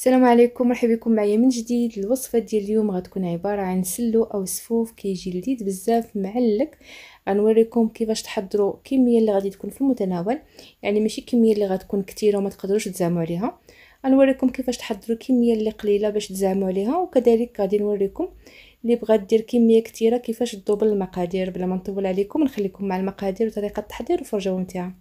السلام عليكم مرحبا بكم معايا من جديد الوصفه ديال اليوم غتكون عباره عن سلو او سفوف كيجي لذيذ بزاف معلك غنوريكم كيفاش تحضروا الكميه اللي غادي تكون في المتناول يعني ماشي كميه اللي غتكون كثيره وما تقدروش تزعموا عليها غنوريكم كيفاش تحضروا كميه اللي قليله باش تزعموا عليها وكذلك غادي نوريكم اللي بغا دير كميه كثيره كيفاش تدوب المقادير بلا ما نطول عليكم نخليكم مع المقادير وطريقه التحضير والفرجه ممتعه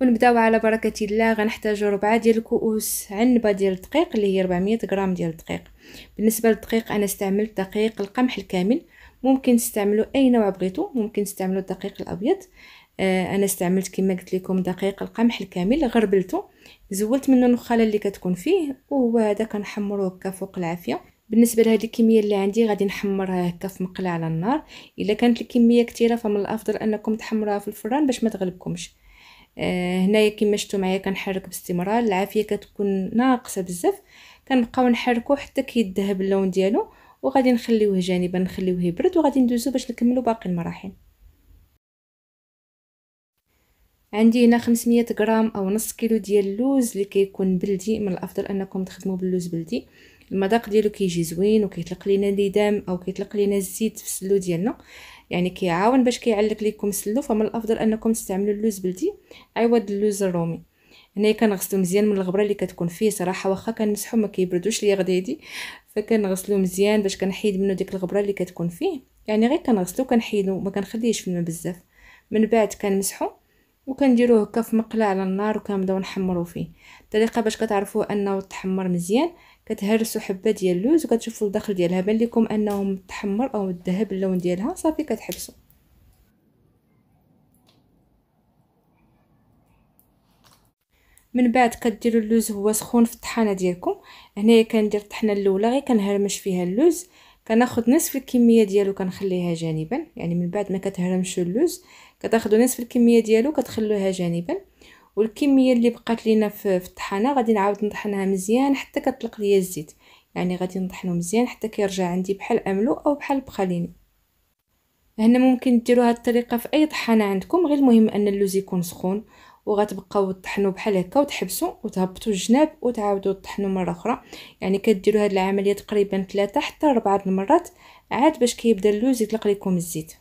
ونبداو على بركه الله غنحتاجو ربعة ديال الكؤوس عنبه ديال الدقيق اللي هي 400 غرام ديال الدقيق بالنسبه للدقيق انا استعملت دقيق القمح الكامل ممكن تستعملوا اي نوع بغيتو ممكن تستعملوا الدقيق الابيض آه انا استعملت كما قلت لكم دقيق القمح الكامل غربلته زولت منه النخاله اللي كتكون فيه وهو هذا كنحمروه هكا فوق العافيه بالنسبه لهذه الكميه اللي عندي غادي نحمرها هكا في مقله على النار الا كانت الكميه كثيره فمن الافضل انكم تحمروها في الفران باش ما تغلبكمش آه، هنايا كما شفتوا معايا كنحرك باستمرار العافيه كتكون ناقصه بزاف كنبقاو نحركو حتى كيذهب اللون ديالو وغادي نخليوه جانبا نخليوه يبرد وغادي ندوزو باش نكملو باقي المراحل عندي هنا 500 غرام او نص كيلو ديال اللوز اللي كيكون بلدي من الافضل انكم تخدموا باللوز بلدي المذاق ديالو كيجي زوين وكيطلق لينا اللدام او كيطلق لينا الزيت في السلو ديالنا يعني كيعاون باش كيعلق ليكم السلو فمن الافضل انكم تستعملوا اللوز بلدي عوض اللوز الرومي هنايا كنغسلو مزيان من الغبره اللي كتكون فيه صراحه واخا كنمسحو ما كيبردوش ليا غديدي فكنغسلو مزيان باش كنحيد منه ديك الغبره اللي كتكون فيه يعني غير كنغسلو كنحيدو ما كنخليهش في الماء بزاف من بعد كنمسحو وكنديروه هكا في مقله على النار وكنبداو نحمرو فيه الطريقه باش كتعرفوا انه تحمر مزيان كتهرسوا حبه ديال اللوز وكتشوفوا الداخل ديالها بان لكم انه تحمر او الذهب اللون ديالها صافي كتحبسوا من بعد كديروا اللوز هو سخون في الطحانه ديالكم هنايا كندير الطحنه الاولى غير كنهرمش فيها اللوز كناخذ نصف الكميه ديالو كنخليها جانبا يعني من بعد ما كتهرمش اللوز كتاخذوا نصف الكميه ديالو كتخلوها جانبا والكميه اللي بقات لينا في الطحانه غادي نعاود نطحنها مزيان حتى كطلق ليا الزيت يعني غادي نطحنو مزيان حتى كيرجع عندي بحال املو او بحال بخاليني هنا ممكن ديروا هاد الطريقه في اي طحانه عندكم غير المهم ان اللوز يكون سخون وغتبقاو تطحنوا بحال هكا وتحبسوا وتهبطوا الجناب وتعاودوا تطحنوا مره اخرى يعني كديروا هاد العمليه تقريبا ثلاثة حتى 4 المرات عاد باش كيبدا اللوز يطلق لكم الزيت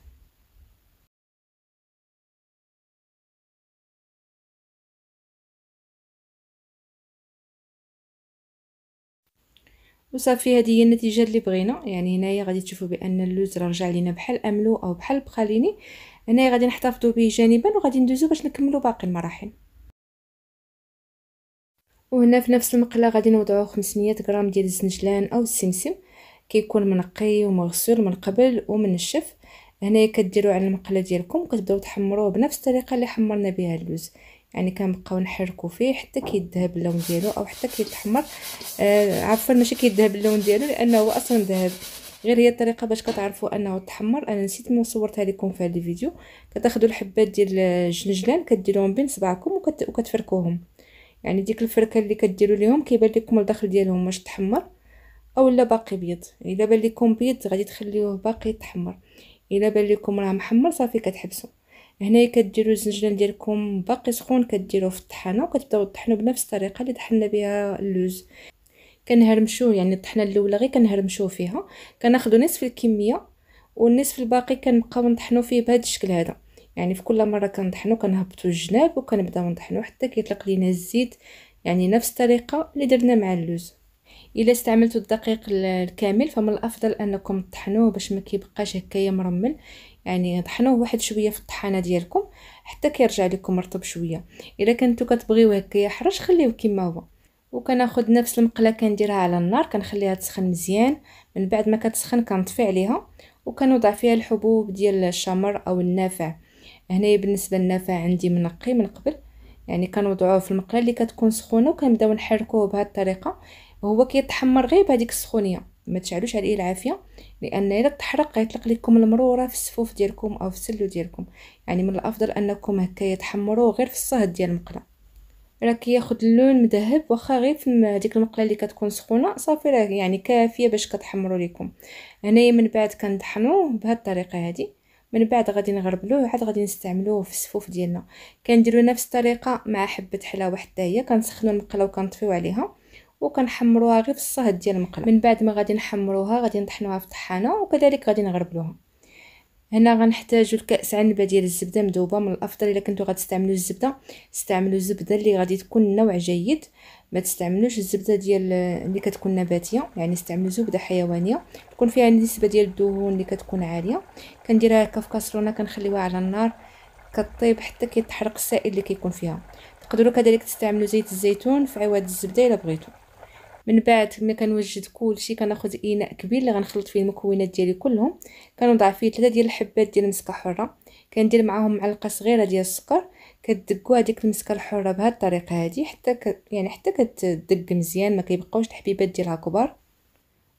وصافي هذه هي النتيجه اللي بغينا يعني هنايا غادي تشوفوا بان اللوز راه رجع لينا بحال املو او بحال بخاليني هنايا غادي نحتفظوا به جانبا وغادي ندوزو باش نكملوا باقي المراحل وهنا في نفس المقله غادي نوضعوا 500 غرام ديال الزنجلان او السمسم كيكون منقي ومغسول من قبل ومنشف هنايا كديروا على المقله ديالكم كتبداو تحمروه بنفس الطريقه اللي حمرنا بها اللوز يعني كنبقاو نحركو فيه حتى كيذهب اللون ديالو او حتى كيتحمر آه عفوا ماشي كيذهب اللون ديالو لانه هو اصلا ذهب غير هي الطريقه باش كتعرفوا انه تحمر انا نسيت من صورتها لكم في هذا الفيديو كتاخذوا الحبات ديال الجنجلان كديروهم بين صباعكم وكت... وكتفركوهم يعني ديك الفركه اللي كديروا ليهم كيبان لكم الداخل ديالهم واش تحمر او لا باقي بيض الا بان لكم بيض غادي تخليوه باقي تحمر الا بان لكم راه محمر صافي كتحبسوا هنا كديروا الزنجلان ديالكم باقي سخون كديروه في الطحانه وكتبداو تطحنوا بنفس الطريقه اللي طحنا بها اللوز كنهرمشو يعني الطحنه الاولى غير كنهرمشو فيها كناخذوا نصف الكميه والنصف الباقي كنبقاو نطحنوا فيه بهذا الشكل هذا يعني في كل مره كنطحنوا كنهبطوا الجناب وكنبداو نطحنوا حتى كيطلق لينا الزيت يعني نفس الطريقه اللي درنا مع اللوز الا استعملتوا الدقيق الكامل فمن الافضل انكم تطحنوه باش ما كيبقاش هكايا مرمل يعني طحنوه واحد شويه في الطحانه ديالكم حتى كيرجع لكم رطب شويه الا كنتو كتبغيوه هكا يحرش خليوه كما هو وكناخد نفس المقله كنديرها على النار كنخليها تسخن مزيان من بعد ما كتسخن كنطفي عليها وكنوضع فيها الحبوب ديال الشمر او النافع هنايا بالنسبه للنافع عندي منقي من قبل يعني كنوضعوه في المقله اللي كتكون سخونه وكنبداو نحركوه بهذه الطريقه هو كيتحمر غير بهذيك السخونيه ما تشعلوش عليه العافيه لان الا تحرق غيطلق لكم المروره في السفوف ديالكم او في السلو ديالكم يعني من الافضل انكم هكا تحمروه غير في الصهد ديال المقله راه كياخد اللون مذهب واخا غير في ديك المقله اللي كتكون سخونه صافي راه يعني كافيه باش كتحمروا لكم هنايا من بعد كنطحنوه بهاد الطريقه هذه من بعد غادي نغربلوه عاد غادي نستعملوه في السفوف ديالنا كنديروا نفس الطريقه مع حبه حلاوه حتى هي كنسخنوا المقله وكنطفيو عليها وكنحمروها غير في الصهد ديال المقله من بعد ما غادي نحمروها غادي نطحنوها في الطحانه وكذلك غادي نغربلوها هنا غنحتاجو الكاس عنبه ديال الزبده مذوبه من الافضل الا كنتو غتستعملوا الزبده استعملوا الزبده اللي غادي تكون نوع جيد ما تستعملوش الزبده ديال اللي كتكون نباتيه يعني استعملوا زبده حيوانيه تكون فيها النسبه ديال الدهون اللي كتكون عاليه كنديرها هكا في كاسرونه كنخليوها على النار كطيب حتى كيتحرق السائل اللي كيكون فيها تقدروا كذلك تستعملوا زيت الزيتون في عواد الزبده الا بغيتوا من بعد ملي كنوجد كلشي كناخذ اناء كبير اللي غنخلط فيه المكونات ديالي كلهم كنوضع فيه ثلاثه ديال الحبات ديال المسكه حره كندير معاهم معلقه صغيره ديال السكر كدقوا هذيك المسكه الحره بهذه الطريقه هذه حتى ك... يعني حتى كتدق مزيان ما كيبقاوش الحبيبات ديالها كبار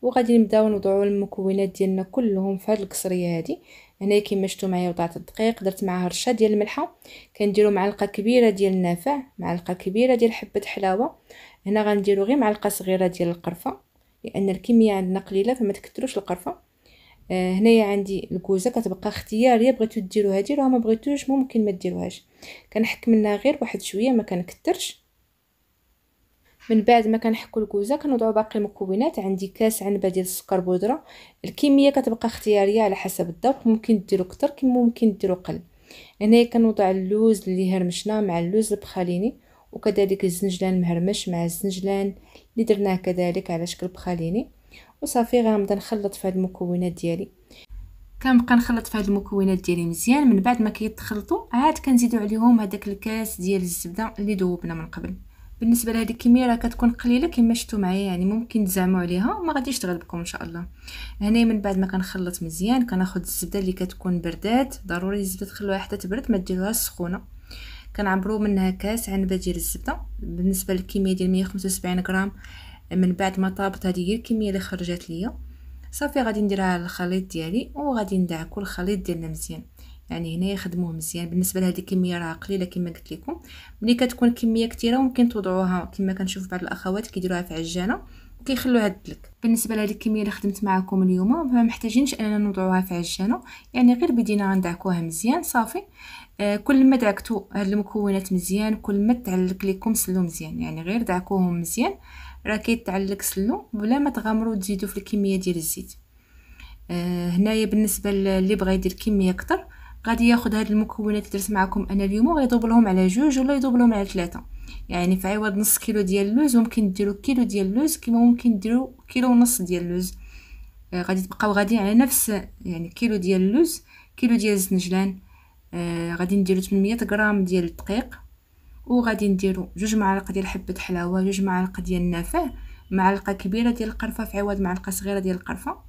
وغادي نبداو نوضعوا المكونات ديالنا كلهم في هذه القصريه هذه هنا كيما شفتوا معايا وضعت الدقيق درت معاه رشه ديال الملحه كنديروا معلقه كبيره ديال النافع معلقه كبيره ديال حبه حلاوه هنا غنديروا غير معلقه صغيره ديال القرفه لان الكميه عندنا قليله فما تكثروش القرفه آه، هنايا عندي الكوزه كتبقى اختياريه بغيتو ديروها ديروها ما بغيتوش ممكن ما ديروهاش كنحكم لنا غير واحد شويه ما كنكثرش من بعد ما كنحكوا الكوزه كنوضعوا باقي المكونات عندي كاس عنبه ديال السكر بودره الكميه كتبقى اختياريه على حسب الذوق ممكن ديروا كتر كما ممكن ديروا قل هنايا كنوضع اللوز اللي هرمشناه مع اللوز البخاليني وكذلك الزنجلان المهرمش مع الزنجلان اللي درناه كذلك على شكل بخاليني وصافي غنبدا نخلط في هاد المكونات ديالي كنبقى نخلط في هاد المكونات ديالي مزيان من بعد ما كيتخلطوا عاد كنزيدوا عليهم هذاك الكاس ديال الزبده اللي ذوبنا من قبل بالنسبه لهذه الكميه راه كتكون قليله كما شفتوا معايا يعني ممكن تزعموا عليها وما غاديش تغلبكم ان شاء الله هنا من بعد ما كنخلط مزيان كناخذ الزبده اللي كتكون بردات ضروري الزبده تخلوها حتى تبرد ما ديروهاش سخونه كنعبروا منها كاس عنبه ديال الزبده بالنسبه للكميه ديال 175 غرام من بعد ما طابت هذه هي الكميه اللي خرجت ليا صافي غادي نديرها على الخليط ديالي وغادي ندعكو الخليط ديالنا مزيان يعني هنا يخدموه مزيان يعني بالنسبه لهذه الكميه راه قليله كما قلت لكم ملي كتكون كميه كثيره ممكن توضعوها كما كنشوف بعض الاخوات كيديروها في عجانه وكيخلوها تدلك بالنسبه لهذه الكميه اللي خدمت معكم اليوم ما محتاجينش اننا نوضعوها في عجانه يعني غير بدينا غندعكوها مزيان صافي آه كل ما دعكتو هاد المكونات مزيان كل ما تعلق لكم سلو مزيان يعني غير دعكوهم مزيان راه كيتعلق سلو بلا ما تغامروا تزيدوا في الكميه ديال الزيت آه هنايا بالنسبه اللي بغى يدير كميه اكثر غادي ياخذ هاد المكونات اللي درت معكم انا اليوم وغيضرب لهم على جوج ولا يضرب لهم على ثلاثه يعني في عوض نص كيلو ديال اللوز ممكن ديروا كيلو ديال اللوز كما ممكن ديروا كيلو ونص ديال اللوز آه غادي تبقاو غادي على نفس يعني كيلو ديال اللوز كيلو ديال الزنجلان آه غادي نديرو 800 غرام ديال الدقيق وغادي نديرو جوج معالق ديال حبه حلاوه جوج معالق ديال النافع معلقه كبيره ديال القرفه في عوض معلقه صغيره ديال القرفه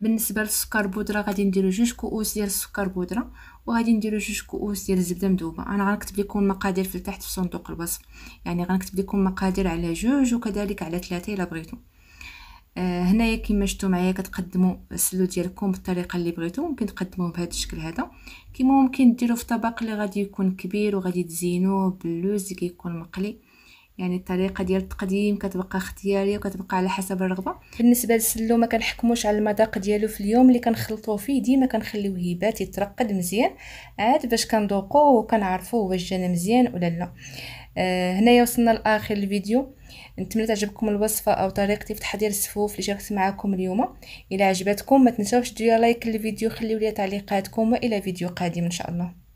بالنسبه للسكر بودره غادي نديرو جوج كؤوس ديال السكر بودره وغادي نديرو جوج كؤوس ديال الزبده مذوبه انا غنكتب لكم المقادير في تحت في صندوق الوصف يعني غنكتب لكم مقادير على جوج وكذلك على ثلاثه الا بغيتو آه هنايا كما شفتوا معايا كتقدموا السلو ديالكم بالطريقه اللي بغيتو ممكن تقدموه بهذا الشكل هذا كما ممكن ديروه في طبق اللي غادي يكون كبير وغادي تزينوه باللوز كيكون مقلي يعني الطريقه ديال التقديم كتبقى اختياريه وكتبقى على حسب الرغبه بالنسبه للسلو ما كنحكموش على المذاق ديالو في اليوم اللي كنخلطوه فيه ديما كنخليوه يبات يترقد مزيان عاد باش كندوقوه وكنعرفوه واش جانا مزيان ولا لا آه هنايا وصلنا لاخر الفيديو نتمنى تعجبكم الوصفه او طريقتي في تحضير السفوف اللي شاركت معكم اليوم الا عجبتكم ما تنساوش ديروا لايك للفيديو خليو لي تعليقاتكم والى فيديو قادم ان شاء الله